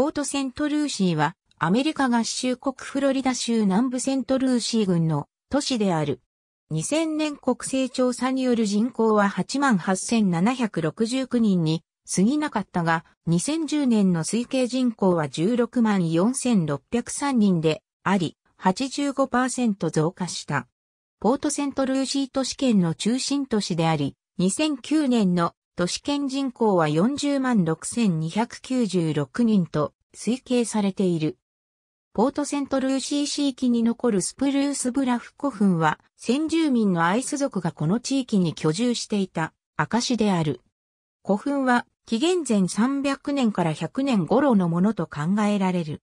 ポートセントルーシーは、アメリカ合衆国フロリダ州南部セントルーシー郡の都市である。2000年国勢調査による人口は88,769人に過ぎなかったが、2010年の推計人口は164,603人であり、85%増加した。ポートセントルーシー都市圏の中心都市であり、2009年の都市圏人口は40万6296人と推計されている。ポートセントルーシー地域に残るスプルースブラフ古墳は先住民のアイス族がこの地域に居住していた証である。古墳は紀元前300年から100年頃のものと考えられる。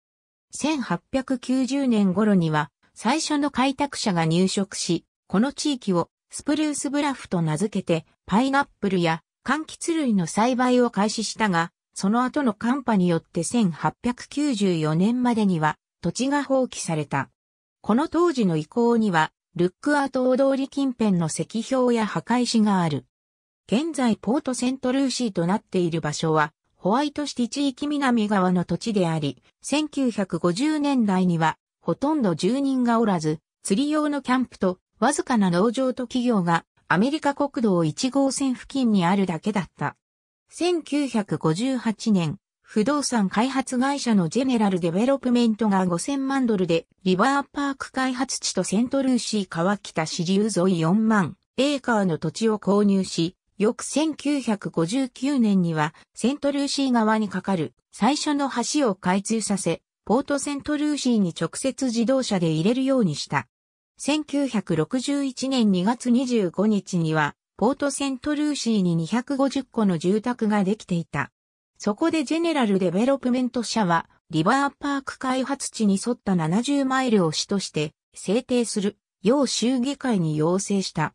1890年頃には最初の開拓者が入植し、この地域をスプルースブラフと名付けてパイナップルや柑橘類の栽培を開始したが、その後の寒波によって1894年までには土地が放棄された。この当時の遺構には、ルックアート大通近辺の石標や墓石がある。現在ポートセントルーシーとなっている場所は、ホワイトシティ地域南側の土地であり、1950年代には、ほとんど住人がおらず、釣り用のキャンプと、わずかな農場と企業がアメリカ国道1号線付近にあるだけだった。1958年、不動産開発会社のジェネラルデベロップメントが5000万ドルで、リバーパーク開発地とセントルーシー川北支流沿い4万エーカーの土地を購入し、翌1959年にはセントルーシー側に架かる最初の橋を開通させ、ポートセントルーシーに直接自動車で入れるようにした。1961年2月25日には、ポートセントルーシーに250個の住宅ができていた。そこでジェネラルデベロップメント社は、リバーパーク開発地に沿った70マイルを市として制定する、要州議会に要請した。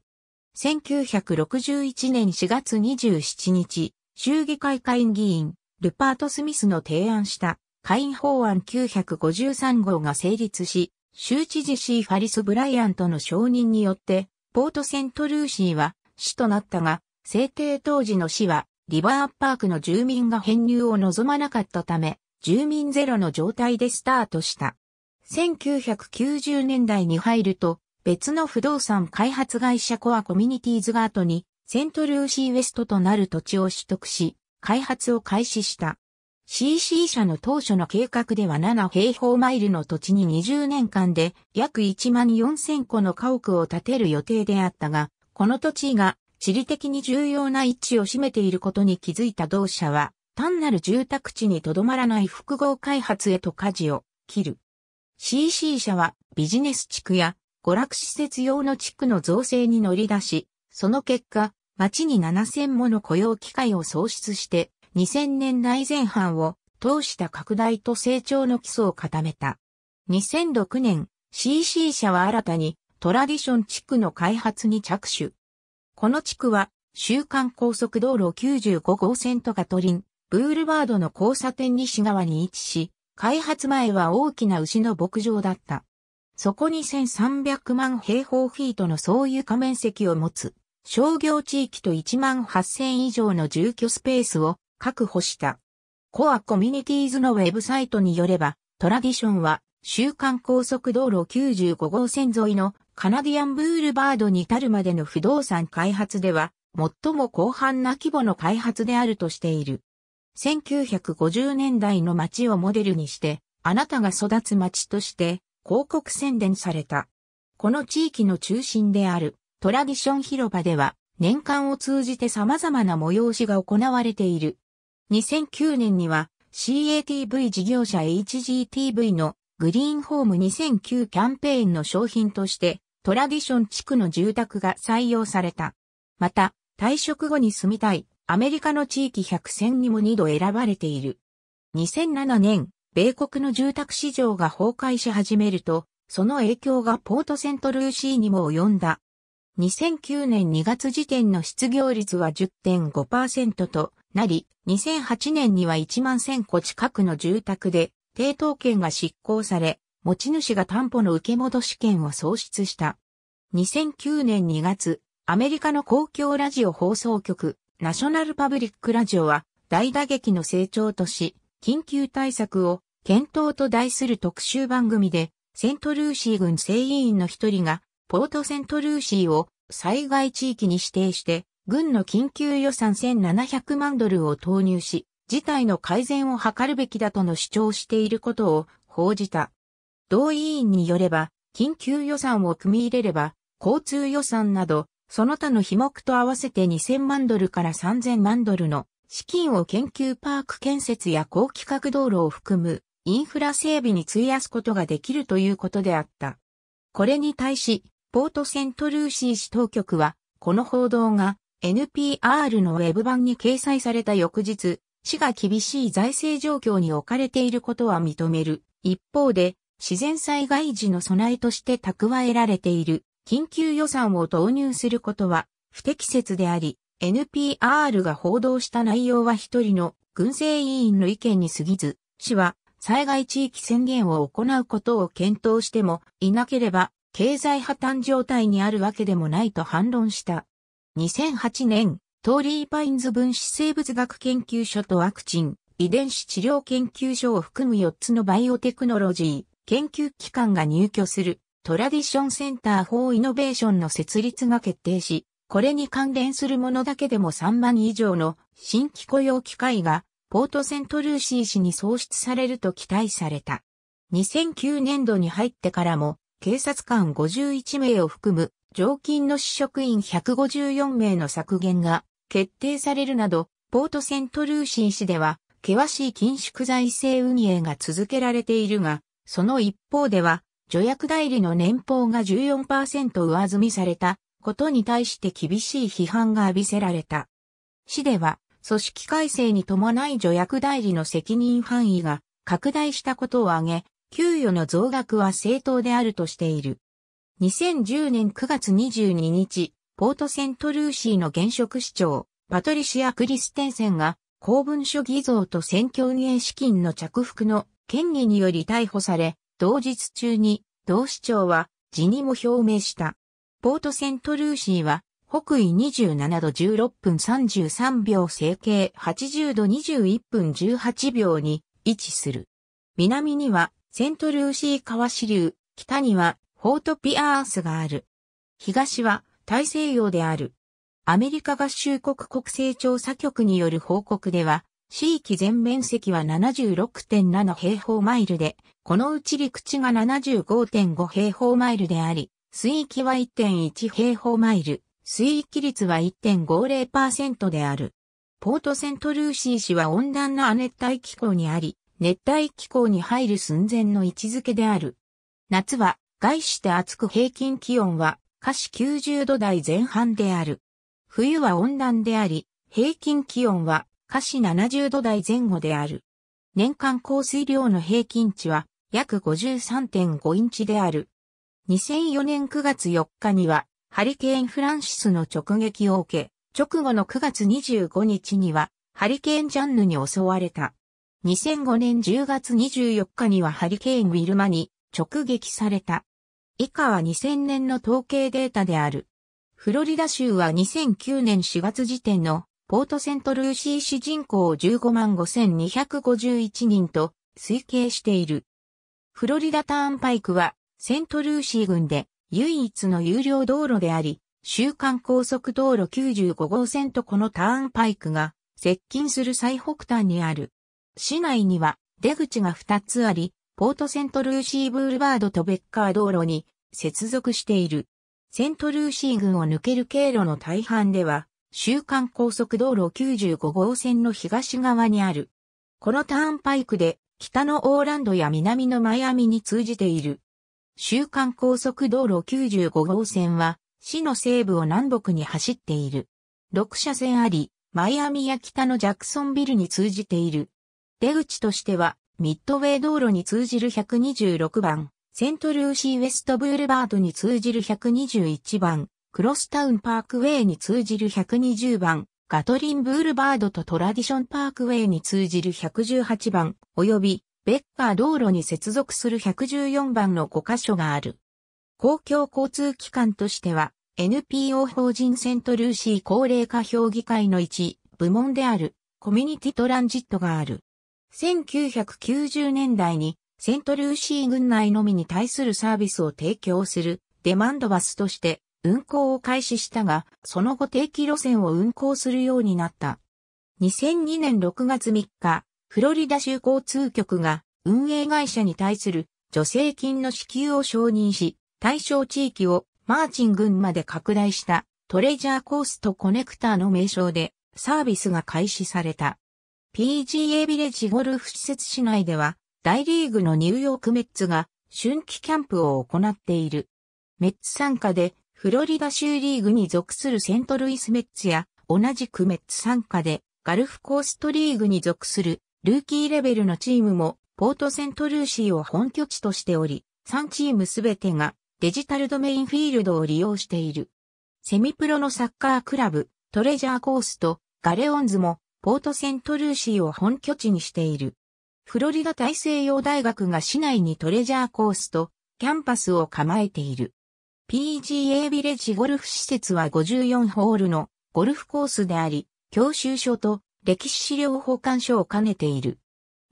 1961年4月27日、州議会会議員、ルパート・スミスの提案した、会員法案953号が成立し、州知事シー・ファリス・ブライアントの承認によって、ポートセントルーシーは市となったが、制定当時の市は、リバーパークの住民が編入を望まなかったため、住民ゼロの状態でスタートした。1990年代に入ると、別の不動産開発会社コアコミュニティーズが後に、セントルーシーウェストとなる土地を取得し、開発を開始した。CC 社の当初の計画では7平方マイルの土地に20年間で約1万4000個の家屋を建てる予定であったが、この土地が地理的に重要な位置を占めていることに気づいた同社は、単なる住宅地にとどまらない複合開発へと舵を切る。CC 社はビジネス地区や娯楽施設用の地区の造成に乗り出し、その結果、町に7000もの雇用機会を創出して、2000年代前半を通した拡大と成長の基礎を固めた。2006年、CC 社は新たにトラディション地区の開発に着手。この地区は、週間高速道路95号線とガトリン、ブールバードの交差点西側に位置し、開発前は大きな牛の牧場だった。そこに1300万平方フィートの総床面積を持つ、商業地域と1万8000以上の住居スペースを確保した。コアコミュニティーズのウェブサイトによれば、トラディションは、週間高速道路95号線沿いのカナディアンブールバードに至るまでの不動産開発では、最も広範な規模の開発であるとしている。1950年代の街をモデルにして、あなたが育つ街として広告宣伝された。この地域の中心であるトラディション広場では、年間を通じて様々な催しが行われている。2009年には CATV 事業者 HGTV のグリーンホーム2009キャンペーンの商品としてトラディション地区の住宅が採用された。また退職後に住みたいアメリカの地域100選にも2度選ばれている。2007年、米国の住宅市場が崩壊し始めると、その影響がポートセントルーシーにも及んだ。2009年2月時点の失業率は10.5%となり、2008年には1万1000戸近くの住宅で、抵当権が執行され、持ち主が担保の受け戻し権を喪失した。2009年2月、アメリカの公共ラジオ放送局、ナショナルパブリックラジオは、大打撃の成長とし、緊急対策を検討と題する特集番組で、セントルーシー軍政委員の一人が、ポートセントルーシーを災害地域に指定して、軍の緊急予算1700万ドルを投入し、事態の改善を図るべきだとの主張していることを報じた。同委員によれば、緊急予算を組み入れれば、交通予算など、その他の費目と合わせて2000万ドルから3000万ドルの資金を研究パーク建設や高規格道路を含むインフラ整備に費やすことができるということであった。これに対し、ポートセントルーシー市当局は、この報道が NPR のウェブ版に掲載された翌日、市が厳しい財政状況に置かれていることは認める。一方で、自然災害時の備えとして蓄えられている緊急予算を投入することは不適切であり、NPR が報道した内容は一人の軍政委員の意見に過ぎず、市は災害地域宣言を行うことを検討してもいなければ経済破綻状態にあるわけでもないと反論した。2008年、トーリー・パインズ分子生物学研究所とワクチン、遺伝子治療研究所を含む4つのバイオテクノロジー、研究機関が入居するトラディションセンター・フォー・イノベーションの設立が決定し、これに関連するものだけでも3万以上の新規雇用機会がポートセントルーシー市に創出されると期待された。2009年度に入ってからも警察官51名を含む常勤の市職員154名の削減が決定されるなど、ポートセントルーシー市では、険しい緊縮財政運営が続けられているが、その一方では、助役代理の年俸が14%上積みされたことに対して厳しい批判が浴びせられた。市では、組織改正に伴い助役代理の責任範囲が拡大したことを挙げ、給与の増額は正当であるとしている。2010年9月22日、ポートセントルーシーの現職市長、パトリシア・クリステンセンが、公文書偽造と選挙運営資金の着服の権威により逮捕され、同日中に、同市長は辞任を表明した。ポートセントルーシーは、北緯27度16分33秒整形80度21分18秒に位置する。南にはセントルーシー川支流、北にはフォートピアースがある。東は大西洋である。アメリカ合衆国国勢調査局による報告では、地域全面積は76.7平方マイルで、このうち陸地が75.5平方マイルであり、水域は1.1平方マイル、水域率は1.50%である。ポートセントルーシー市は温暖な亜熱帯気候にあり、熱帯気候に入る寸前の位置づけである。夏は外して暑く平均気温は下肢90度台前半である。冬は温暖であり、平均気温は下肢70度台前後である。年間降水量の平均値は約53.5インチである。2004年9月4日にはハリケーンフランシスの直撃を受け、直後の9月25日にはハリケーンジャンヌに襲われた。2005年10月24日にはハリケーンウィルマに直撃された。以下は2000年の統計データである。フロリダ州は2009年4月時点のポートセントルーシー市人口15万5251人と推計している。フロリダターンパイクはセントルーシー郡で唯一の有料道路であり、週間高速道路95号線とこのターンパイクが接近する最北端にある。市内には出口が2つあり、ポートセントルーシーブールバードとベッカー道路に接続している。セントルーシー群を抜ける経路の大半では、週間高速道路95号線の東側にある。このターンパイクで、北のオーランドや南のマイアミに通じている。週間高速道路95号線は、市の西部を南北に走っている。6車線あり、マイアミや北のジャクソンビルに通じている。出口としては、ミッドウェイ道路に通じる126番、セントルーシーウェストブールバードに通じる121番、クロスタウンパークウェイに通じる120番、ガトリンブールバードとトラディションパークウェイに通じる118番、及び、ベッカー道路に接続する114番の5箇所がある。公共交通機関としては、NPO 法人セントルーシー高齢化評議会の1部門である、コミュニティトランジットがある。1990年代にセントルーシー軍内のみに対するサービスを提供するデマンドバスとして運行を開始したが、その後定期路線を運行するようになった。2002年6月3日、フロリダ州交通局が運営会社に対する助成金の支給を承認し、対象地域をマーチン軍まで拡大したトレジャーコースとコネクターの名称でサービスが開始された。PGA ビレッジゴルフ施設市内では、大リーグのニューヨークメッツが春季キャンプを行っている。メッツ参加で、フロリダ州リーグに属するセントルイスメッツや、同じくメッツ参加で、ガルフコーストリーグに属するルーキーレベルのチームも、ポートセントルーシーを本拠地としており、3チームすべてがデジタルドメインフィールドを利用している。セミプロのサッカークラブ、トレジャーコースとガレオンズもポートセントルーシーを本拠地にしている。フロリダ大西洋大学が市内にトレジャーコースとキャンパスを構えている。PGA ビレッジゴルフ施設は54ホールのゴルフコースであり、教習所と歴史資料保管所を兼ねている。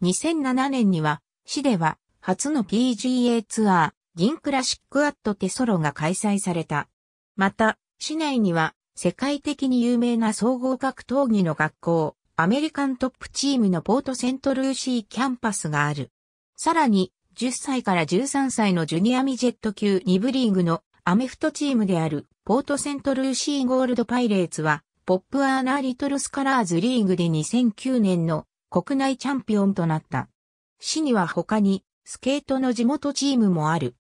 2007年には、市では初の PGA ツアー、銀クラシックアットテソロが開催された。また、市内には世界的に有名な総合格闘技の学校、アメリカントップチームのポートセントルーシーキャンパスがある。さらに、10歳から13歳のジュニアミジェット級2部リーグのアメフトチームであるポートセントルーシーゴールドパイレーツは、ポップアーナーリトルスカラーズリーグで2009年の国内チャンピオンとなった。市には他にスケートの地元チームもある。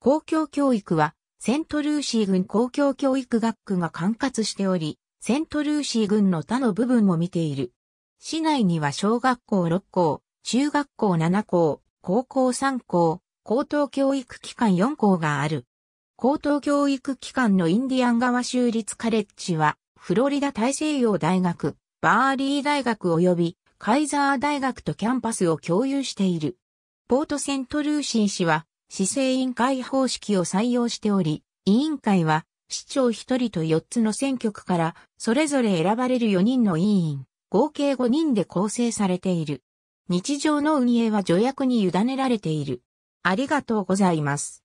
公共教育はセントルーシー軍公共教育学区が管轄しており、セントルーシー軍の他の部分も見ている。市内には小学校6校、中学校7校、高校3校、高等教育機関4校がある。高等教育機関のインディアン川州立カレッジは、フロリダ大西洋大学、バーリー大学及びカイザー大学とキャンパスを共有している。ポートセントルーシー市は、市政委員会方式を採用しており、委員会は、市長1人と4つの選挙区から、それぞれ選ばれる4人の委員。合計5人で構成されている。日常の運営は助役に委ねられている。ありがとうございます。